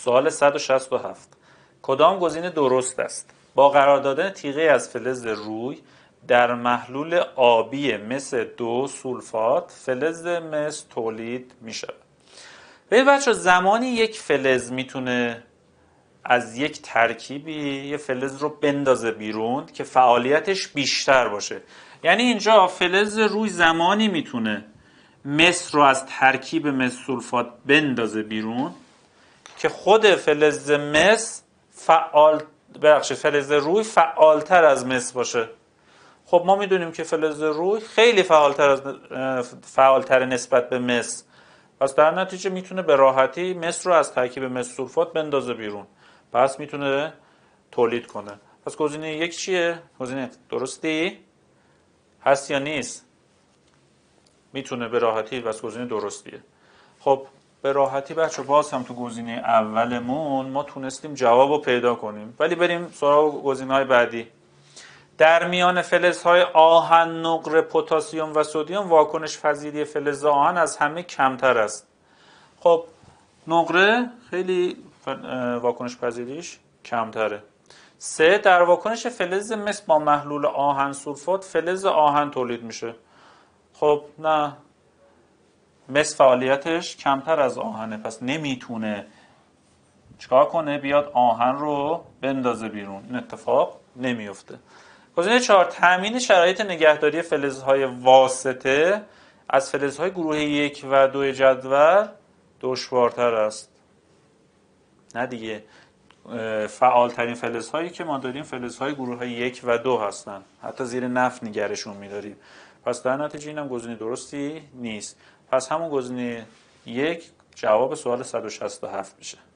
سوال 167 کدام گزینه درست است با قرار دادن تیغه از فلز روی در محلول آبی مس دو سولفات فلز مس تولید می شود به بچه زمانی یک فلز میتونه از یک ترکیبی یه فلز رو بندازه بیرون که فعالیتش بیشتر باشه یعنی اینجا فلز روی زمانی میتونه مس رو از ترکیب مس سولفات بندازه بیرون که خود فلز مس فعال ببخشید فلز روی فعالتر از مس باشه خب ما میدونیم که فلز روی خیلی فعالتر از فعالتر نسبت به مس پس در نتیجه میتونه به راحتی مس رو از ترکیب مس سولفات بندازه بیرون پس میتونه تولید کنه پس گزینه یک چیه گزینه درستی هست یا نیست میتونه به راحتی و گزینه درستیه خب به راحتی بچه باز هم تو گزینه اولمون ما تونستیم جواب رو پیدا کنیم ولی بریم سراغ گزینه های بعدی در میان فلز های آهن نقره پتاسیم و سودیوم واکنش فضیلی فلز آهن از همه کمتر است خب نقره خیلی واکنش پذیریش کمتره سه در واکنش فلز مثل با محلول آهن سولفات فلز آهن تولید میشه خب نه مس فعالیتش کمتر از آهنه پس نمیتونه چکار کنه بیاد آهن رو بندازه بیرون این اتفاق نمیفته گزینه چهار تامین شرایط نگهداری فلزهای واسطه از فلزهای گروه یک و دو جدول دشوارتر است نه دیگه فعالترین فلزهایی که ما داریم فلزهای گروه های یک و دو هستن حتی زیر نفت نگرشون میداریم پس در نتیجه اینم گزینه درستی نیست پس همون گزینه یک جواب سوال 167 میشه